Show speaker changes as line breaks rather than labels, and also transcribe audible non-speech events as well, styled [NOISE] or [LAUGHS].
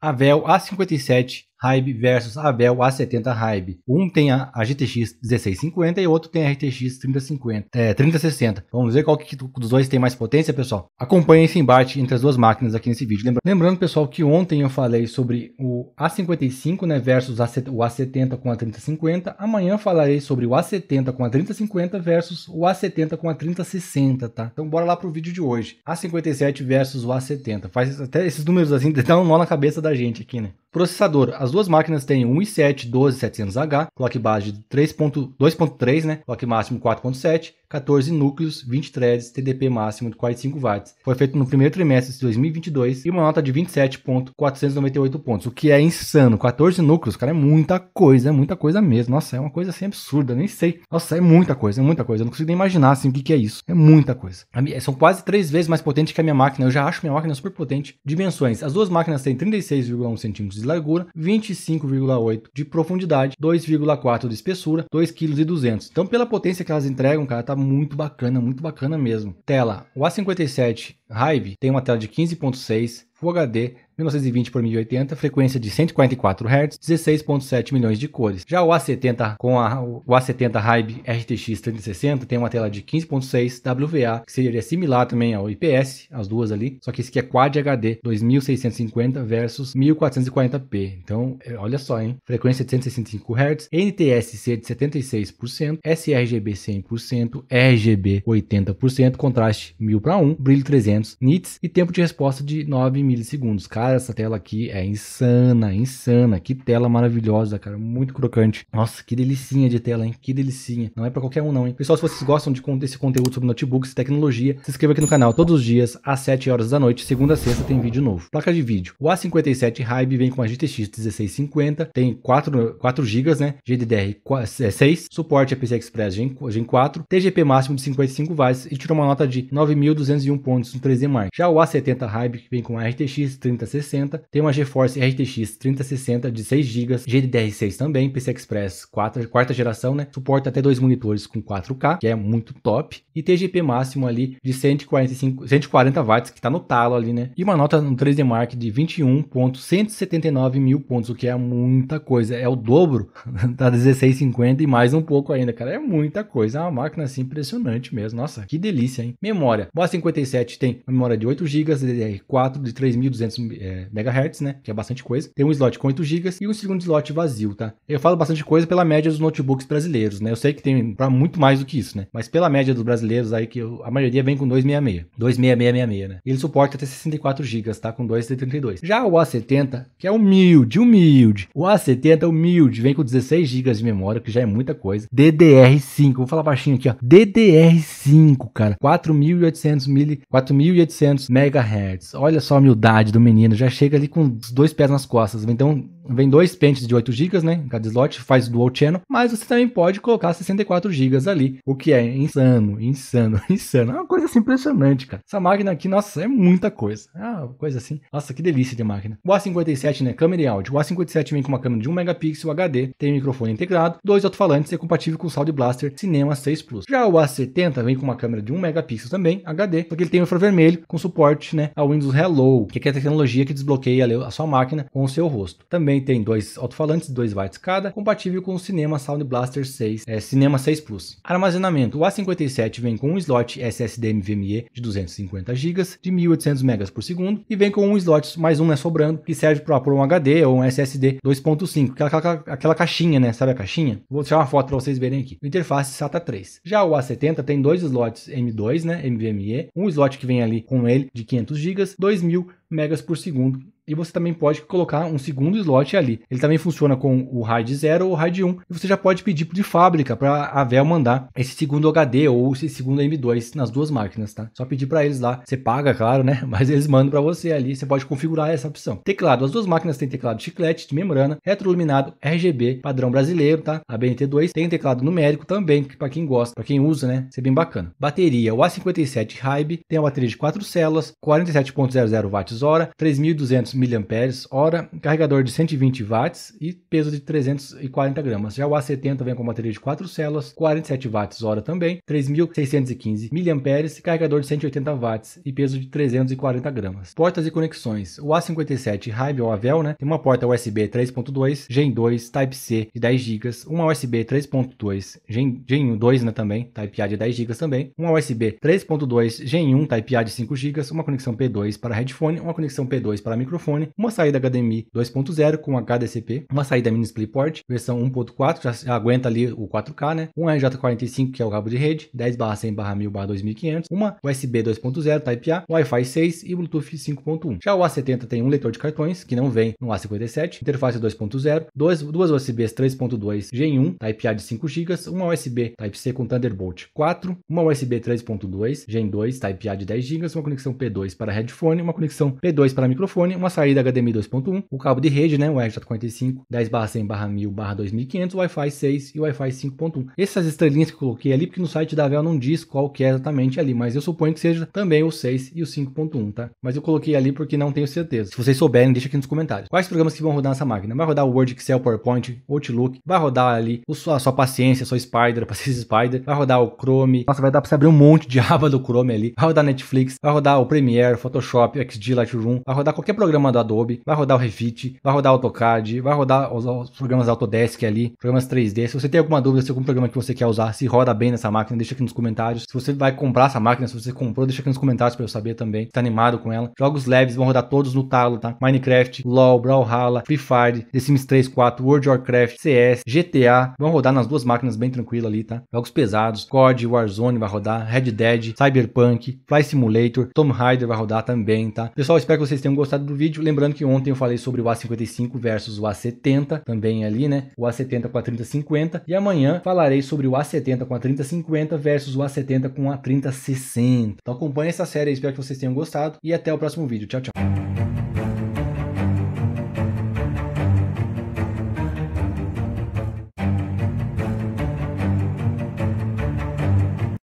Avel A57 Hybe versus Abel A70 Hybe. Um tem a, a GTX 1650 e outro tem a RTX 3050, é, 3060. Vamos ver qual que dos dois tem mais potência, pessoal? Acompanhe esse embate entre as duas máquinas aqui nesse vídeo. Lembra Lembrando, pessoal, que ontem eu falei sobre o A55 né, versus o A70 com a 3050. Amanhã falarei sobre o A70 com a 3050 versus o A70 com a 3060, tá? Então bora lá pro vídeo de hoje. A57 versus o A70. Faz até esses números assim, [LAUGHS] dá um nó na cabeça da gente aqui, né? Processador. As duas máquinas têm um i7 12700H, clock base de 3.2.3, né? Clock máximo 4.7, 14 núcleos, 20 threads, TDP máximo de 45 watts. Foi feito no primeiro trimestre de 2022 e uma nota de 27.498 pontos, o que é insano. 14 núcleos, cara, é muita coisa, é muita coisa mesmo. Nossa, é uma coisa assim absurda, nem sei. Nossa, é muita coisa, é muita coisa. Eu não consigo nem imaginar assim o que, que é isso. É muita coisa. são quase três vezes mais potente que a minha máquina. Eu já acho minha máquina super potente. Dimensões: as duas máquinas têm 36,1 centímetros de largura, 25,8 de profundidade, 2,4 de espessura, 2,2 kg. Então, pela potência que elas entregam, cara, tá muito bacana, muito bacana mesmo. Tela: o A57 Hive tem uma tela de 15.6, Full HD 1920 por 1080, frequência de 144 Hz, 16.7 milhões de cores. Já o A70 com a, o A70 Hybe RTX 3060 tem uma tela de 15.6 WVA, que seria similar também ao IPS, as duas ali, só que esse aqui é Quad HD 2650 versus 1440p. Então, é, olha só, hein? Frequência de 165 Hz, NTSC de 76%, sRGB 100%, RGB 80%, contraste 1000 para 1, brilho 300 nits e tempo de resposta de 9 milissegundos. Cara, essa tela aqui é insana, insana. Que tela maravilhosa, cara. Muito crocante. Nossa, que delicinha de tela, hein? Que delicinha. Não é pra qualquer um, não, hein? Pessoal, se vocês gostam de, desse conteúdo sobre notebooks e tecnologia, se inscreva aqui no canal todos os dias, às 7 horas da noite. Segunda a sexta tem vídeo novo. Placa de vídeo. O A57 Hybe vem com a GTX 1650. Tem 4, 4 GB, né? GDDR6. É, suporte a PC Express Gen, Gen 4. TGP máximo de 55 watts. E tirou uma nota de 9.201 pontos no 3D Mark. Já o A70 Hybe, que vem com a RTX 3060, tem uma GeForce RTX 3060 de 6 GB, GDDR6 também, PC Express 4, quarta geração, né? Suporta até dois monitores com 4K, que é muito top, e TGP máximo ali de 145, 140 watts, que tá no talo ali, né? E uma nota no 3D Mark de 21.179 mil pontos, o que é muita coisa, é o dobro [LAUGHS] da 1650 e mais um pouco ainda, cara, é muita coisa, é uma máquina assim impressionante mesmo, nossa, que delícia, hein? Memória, Boa 57 tem uma memória de 8 GB, DDR4 de 3 3.200 é, MHz, né? Que é bastante coisa. Tem um slot com 8 GB e um segundo slot vazio, tá? Eu falo bastante coisa pela média dos notebooks brasileiros, né? Eu sei que tem para muito mais do que isso, né? Mas pela média dos brasileiros aí que eu, a maioria vem com 266, 26666, né? Ele suporta até 64 GB, tá? Com 232. Já o A70, que é humilde, humilde. O A70 é humilde, vem com 16 GB de memória, que já é muita coisa. DDR5, vou falar baixinho aqui, ó. DDR5, cara. 4.800 mili, 4.800 MHz. Olha só, meu humildade do menino, já chega ali com os dois pés nas costas. Então, vem dois pentes de 8 GB, né? Em cada slot, faz dual channel, mas você também pode colocar 64 GB ali, o que é insano, insano, [LAUGHS] insano. É uma coisa assim, impressionante, cara. Essa máquina aqui, nossa, é muita coisa. É uma coisa assim. Nossa, que delícia de máquina. O A57, né? Câmera e áudio. O A57 vem com uma câmera de 1 megapixel HD, tem microfone integrado, dois alto-falantes e é compatível com o Sound Blaster Cinema 6 Plus. Já o A70 vem com uma câmera de 1 megapixel também, HD, porque ele tem infravermelho com suporte, né, ao Windows Hello, que é a tecnologia que desbloqueia a sua máquina com o seu rosto. Também também tem dois alto-falantes 2 watts cada, compatível com o Cinema Sound Blaster 6, é, Cinema 6 Plus. Armazenamento: o A57 vem com um slot SSD NVMe de 250 GB de 1800 MB por segundo e vem com um slot mais um né, sobrando que serve para um HD ou um SSD 2.5, aquela, aquela, aquela, caixinha, né? Sabe a caixinha? Vou tirar uma foto para vocês verem aqui. Interface SATA 3. Já o A70 tem dois slots M2, né, NVMe, um slot que vem ali com ele de 500 GB, 2000 megas por segundo e você também pode colocar um segundo slot ali. Ele também funciona com o RAID 0 ou RAID 1. E você já pode pedir de fábrica para a Vel mandar esse segundo HD ou esse segundo M2 nas duas máquinas, tá? Só pedir para eles lá. Você paga, claro, né? [LAUGHS] Mas eles mandam para você ali. Você pode configurar essa opção. Teclado. As duas máquinas têm teclado chiclete de membrana, retroiluminado, RGB, padrão brasileiro, tá? A BNT2 tem teclado numérico também, que para quem gosta, para quem usa, né? Isso é bem bacana. Bateria. O A57 Hybe tem uma bateria de 4 células, 47.00 watts hora 3200 mAh, carregador de 120 watts e peso de 340 gramas. Já o A70 vem com bateria de 4 células, 47 watts-hora também, 3.615 mAh, carregador de 180 watts e peso de 340 gramas. Portas e conexões. O A57 Hive ou Avel, né, tem uma porta USB 3.2, Gen 2, Type-C de 10 GB, uma USB 3.2, Gen, Gen 2 né, também, Type-A de 10 GB também, uma USB 3.2 Gen 1 Type-A de 5 GB, uma conexão P2 para headphone, uma conexão P2 para microfone uma saída HDMI 2.0 com HDCP, uma saída mini DisplayPort, versão 1.4, já aguenta ali o 4K, né? Um RJ45 que é o cabo de rede, 10/100/1000/2500, uma USB 2.0 Type-A, Wi-Fi 6 e Bluetooth 5.1. Já o A70 tem um leitor de cartões que não vem no A57, interface 2.0, duas, duas USBs 3.2 Gen 1 Type-A de 5 GB, uma USB Type-C com Thunderbolt 4, uma USB 3.2 Gen 2 Type-A de 10 GB, uma conexão P2 para headphone, uma conexão P2 para microfone, uma saída HDMI 2.1, o cabo de rede, né, o RJ45 10/100/1000/2500, barra Wi-Fi 6 e Wi-Fi 5.1. Essas estrelinhas que eu coloquei ali, porque no site da Vel não diz qual que é exatamente ali, mas eu suponho que seja também o 6 e o 5.1, tá? Mas eu coloquei ali porque não tenho certeza. Se vocês souberem, deixa aqui nos comentários. Quais programas que vão rodar nessa máquina? Vai rodar o Word, Excel, PowerPoint, Outlook, vai rodar ali o sua, a sua paciência, a sua Spider, [LAUGHS] paciência Spider, vai rodar o Chrome. Nossa, vai dar pra você abrir um monte de [LAUGHS] aba do Chrome ali. Vai rodar Netflix, vai rodar o Premiere, Photoshop, XD, Lightroom, vai rodar qualquer programa programa do Adobe, vai rodar o Revit, vai rodar o AutoCAD, vai rodar os, os programas Autodesk ali, programas 3D. Se você tem alguma dúvida sobre algum programa que você quer usar, se roda bem nessa máquina, deixa aqui nos comentários. Se você vai comprar essa máquina, se você comprou, deixa aqui nos comentários para eu saber também. Tá animado com ela? Jogos leves vão rodar todos no talo, tá? Minecraft, LoL, Brawlhalla, Free Fire, The Sims 3, 4, World of Warcraft, CS, GTA, vão rodar nas duas máquinas bem tranquilo ali, tá? Jogos pesados, COD, Warzone vai rodar, Red Dead, Cyberpunk, Fly Simulator, Tom Raider vai rodar também, tá? Pessoal, espero que vocês tenham gostado do vídeo vídeo. Lembrando que ontem eu falei sobre o A55 versus o A70, também ali, né? O A70 com a 3050. E amanhã falarei sobre o A70 com a 3050 versus o A70 com a 3060. Então acompanhe essa série, espero que vocês tenham gostado e até o próximo vídeo. Tchau, tchau.